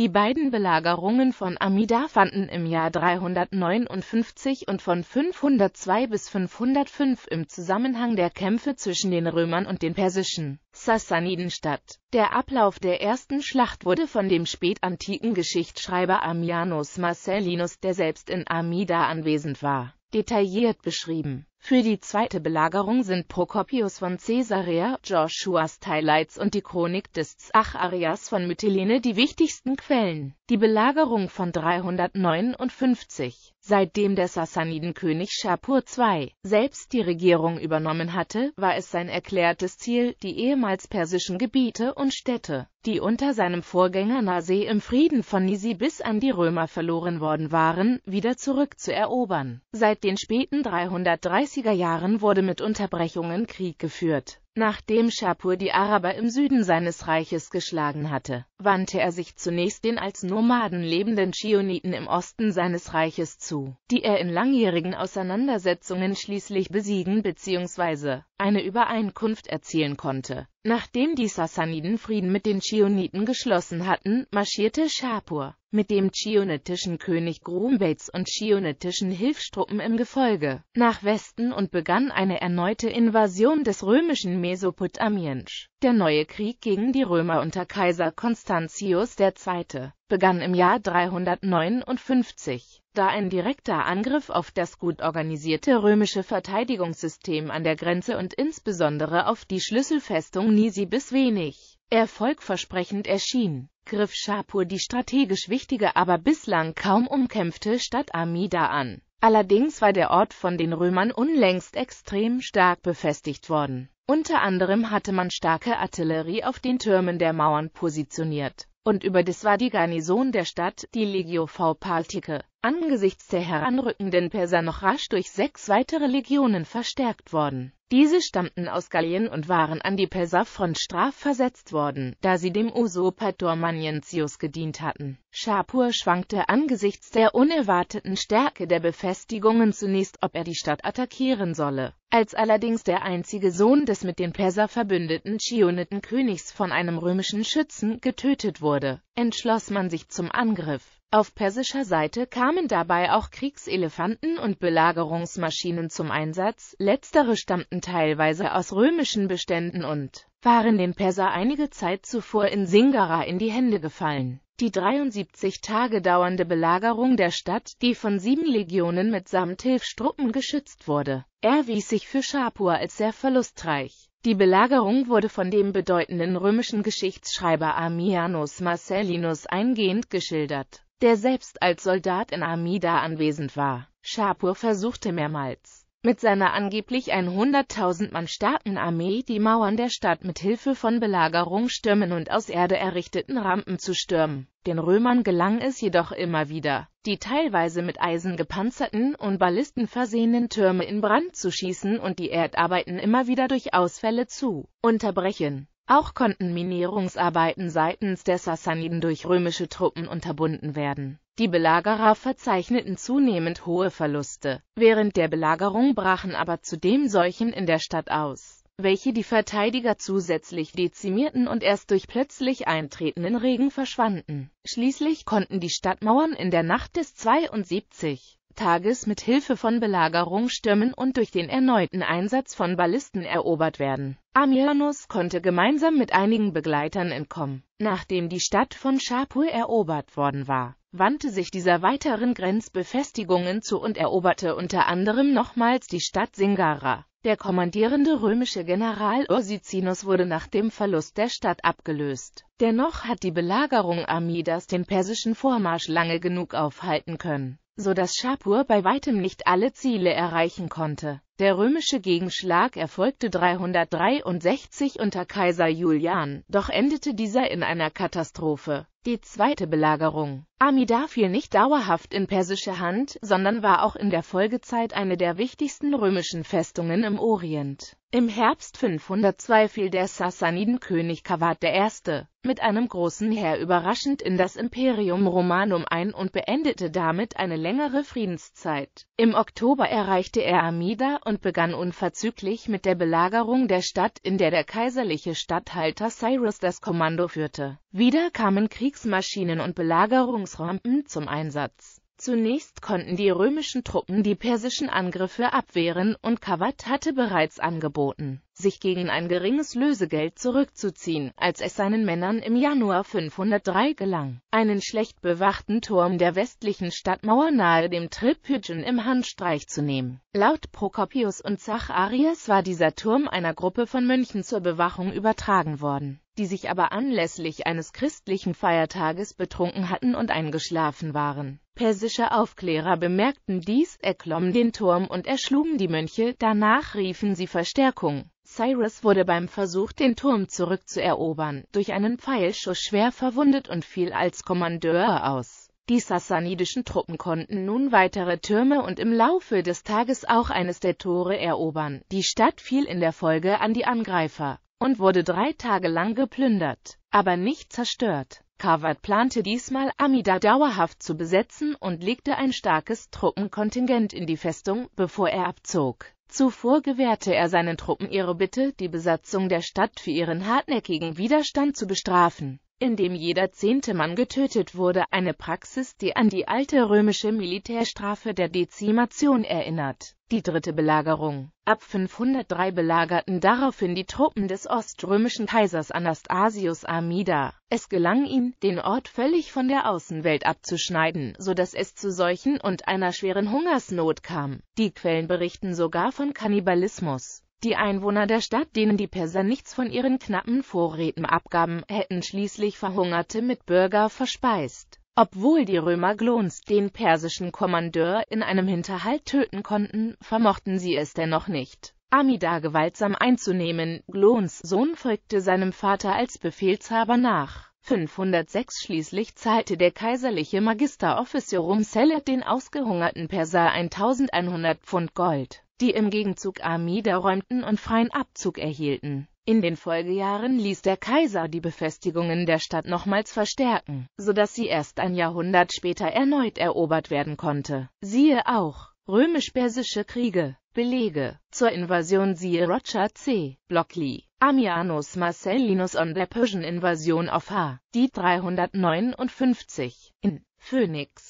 Die beiden Belagerungen von Amida fanden im Jahr 359 und von 502 bis 505 im Zusammenhang der Kämpfe zwischen den Römern und den persischen Sassaniden statt. Der Ablauf der ersten Schlacht wurde von dem spätantiken Geschichtsschreiber Ammianus Marcellinus, der selbst in Amida anwesend war detailliert beschrieben. Für die zweite Belagerung sind Procopius von Caesarea, Joshuas Highlights und die Chronik des Zacharias von Mytilene die wichtigsten Quellen. Die Belagerung von 359 Seitdem der Sassanidenkönig Schapur II selbst die Regierung übernommen hatte, war es sein erklärtes Ziel, die ehemals persischen Gebiete und Städte, die unter seinem Vorgänger Naseh im Frieden von Nisi bis an die Römer verloren worden waren, wieder zurückzuerobern. Seit den späten 330er Jahren wurde mit Unterbrechungen Krieg geführt Nachdem Schapur die Araber im Süden seines Reiches geschlagen hatte, wandte er sich zunächst den als Nomaden lebenden Schioniten im Osten seines Reiches zu, die er in langjährigen Auseinandersetzungen schließlich besiegen bzw. eine Übereinkunft erzielen konnte Nachdem die Sassaniden Frieden mit den Chioniten geschlossen hatten, marschierte Schapur mit dem tschionitischen König Grumbates und tschionitischen Hilfstruppen im Gefolge nach Westen und begann eine erneute Invasion des römischen Mesopotamiens. Der neue Krieg gegen die Römer unter Kaiser Konstantius II begann im Jahr 359, da ein direkter Angriff auf das gut organisierte römische Verteidigungssystem an der Grenze und insbesondere auf die Schlüsselfestung Nisi bis wenig erfolgversprechend erschien, griff Schapur die strategisch wichtige aber bislang kaum umkämpfte Stadt Amida an. Allerdings war der Ort von den Römern unlängst extrem stark befestigt worden. Unter anderem hatte man starke Artillerie auf den Türmen der Mauern positioniert und überdies war die Garnison der Stadt, die Legio V Paltike, angesichts der heranrückenden Perser noch rasch durch sechs weitere Legionen verstärkt worden diese stammten aus Gallien und waren an die Perserfront strafversetzt worden, da sie dem Usurpator Manentius gedient hatten. Schapur schwankte angesichts der unerwarteten Stärke der Befestigungen zunächst, ob er die Stadt attackieren solle. Als allerdings der einzige Sohn des mit den Perser verbündeten Chionitenkönigs von einem römischen Schützen getötet wurde, entschloss man sich zum Angriff. Auf persischer Seite kamen dabei auch Kriegselefanten und Belagerungsmaschinen zum Einsatz, letztere stammten teilweise aus römischen Beständen und waren den Perser einige Zeit zuvor in Singara in die Hände gefallen. Die 73 Tage dauernde Belagerung der Stadt, die von sieben Legionen mit Samthilfstruppen geschützt wurde, erwies sich für Schapur als sehr verlustreich. Die Belagerung wurde von dem bedeutenden römischen Geschichtsschreiber Ammianus Marcellinus eingehend geschildert der selbst als Soldat in Amida anwesend war. Schapur versuchte mehrmals, mit seiner angeblich 100.000 Mann starken Armee die Mauern der Stadt mit Hilfe von Belagerung stürmen und aus Erde errichteten Rampen zu stürmen. Den Römern gelang es jedoch immer wieder, die teilweise mit Eisen gepanzerten und Ballisten versehenen Türme in Brand zu schießen und die Erdarbeiten immer wieder durch Ausfälle zu unterbrechen. Auch konnten Minierungsarbeiten seitens der Sassaniden durch römische Truppen unterbunden werden. Die Belagerer verzeichneten zunehmend hohe Verluste. Während der Belagerung brachen aber zudem Seuchen in der Stadt aus, welche die Verteidiger zusätzlich dezimierten und erst durch plötzlich eintretenden Regen verschwanden. Schließlich konnten die Stadtmauern in der Nacht des 72. Tages mit Hilfe von Belagerung stürmen und durch den erneuten Einsatz von Ballisten erobert werden. Amianus konnte gemeinsam mit einigen Begleitern entkommen. Nachdem die Stadt von Schapul erobert worden war, wandte sich dieser weiteren Grenzbefestigungen zu und eroberte unter anderem nochmals die Stadt Singara. Der kommandierende römische General Ursicinus wurde nach dem Verlust der Stadt abgelöst. Dennoch hat die Belagerung Amidas den persischen Vormarsch lange genug aufhalten können so dass Shapur bei weitem nicht alle Ziele erreichen konnte. Der römische Gegenschlag erfolgte 363 unter Kaiser Julian, doch endete dieser in einer Katastrophe. Die zweite Belagerung. Amida fiel nicht dauerhaft in persische Hand, sondern war auch in der Folgezeit eine der wichtigsten römischen Festungen im Orient. Im Herbst 502 fiel der Sassanidenkönig Kawat I. mit einem großen Heer überraschend in das Imperium Romanum ein und beendete damit eine längere Friedenszeit. Im Oktober erreichte er Amida und begann unverzüglich mit der Belagerung der Stadt, in der der kaiserliche Statthalter Cyrus das Kommando führte. Wieder kamen Kriegsmaschinen und Belagerungsrampen zum Einsatz. Zunächst konnten die römischen Truppen die persischen Angriffe abwehren und Kavat hatte bereits angeboten, sich gegen ein geringes Lösegeld zurückzuziehen, als es seinen Männern im Januar 503 gelang, einen schlecht bewachten Turm der westlichen Stadtmauer nahe dem Tripygen im Handstreich zu nehmen. Laut Prokopius und Zacharias war dieser Turm einer Gruppe von Mönchen zur Bewachung übertragen worden die sich aber anlässlich eines christlichen Feiertages betrunken hatten und eingeschlafen waren. Persische Aufklärer bemerkten dies, erklommen den Turm und erschlugen die Mönche, danach riefen sie Verstärkung. Cyrus wurde beim Versuch, den Turm zurückzuerobern, durch einen Pfeilschuss schwer verwundet und fiel als Kommandeur aus. Die sassanidischen Truppen konnten nun weitere Türme und im Laufe des Tages auch eines der Tore erobern. Die Stadt fiel in der Folge an die Angreifer und wurde drei Tage lang geplündert, aber nicht zerstört. Carvard plante diesmal, Amida dauerhaft zu besetzen und legte ein starkes Truppenkontingent in die Festung, bevor er abzog. Zuvor gewährte er seinen Truppen ihre Bitte, die Besatzung der Stadt für ihren hartnäckigen Widerstand zu bestrafen in dem jeder zehnte Mann getötet wurde, eine Praxis, die an die alte römische Militärstrafe der Dezimation erinnert. Die dritte Belagerung. Ab 503 belagerten daraufhin die Truppen des oströmischen Kaisers Anastasius Amida. Es gelang ihm, den Ort völlig von der Außenwelt abzuschneiden, so dass es zu Seuchen und einer schweren Hungersnot kam. Die Quellen berichten sogar von Kannibalismus. Die Einwohner der Stadt, denen die Perser nichts von ihren knappen Vorräten abgaben, hätten schließlich verhungerte mit Bürger verspeist. Obwohl die Römer Glons, den persischen Kommandeur, in einem Hinterhalt töten konnten, vermochten sie es dennoch nicht. Amida gewaltsam einzunehmen, Glons Sohn folgte seinem Vater als Befehlshaber nach. 506 schließlich zahlte der kaiserliche Magister Officiorum Celet den ausgehungerten Perser 1100 Pfund Gold die im Gegenzug Armida räumten und freien Abzug erhielten. In den Folgejahren ließ der Kaiser die Befestigungen der Stadt nochmals verstärken, sodass sie erst ein Jahrhundert später erneut erobert werden konnte. Siehe auch Römisch-Persische Kriege Belege zur Invasion siehe Roger C. Blockley, Ammianus Marcellinus und der Persian Invasion of H. Die 359 in Phoenix.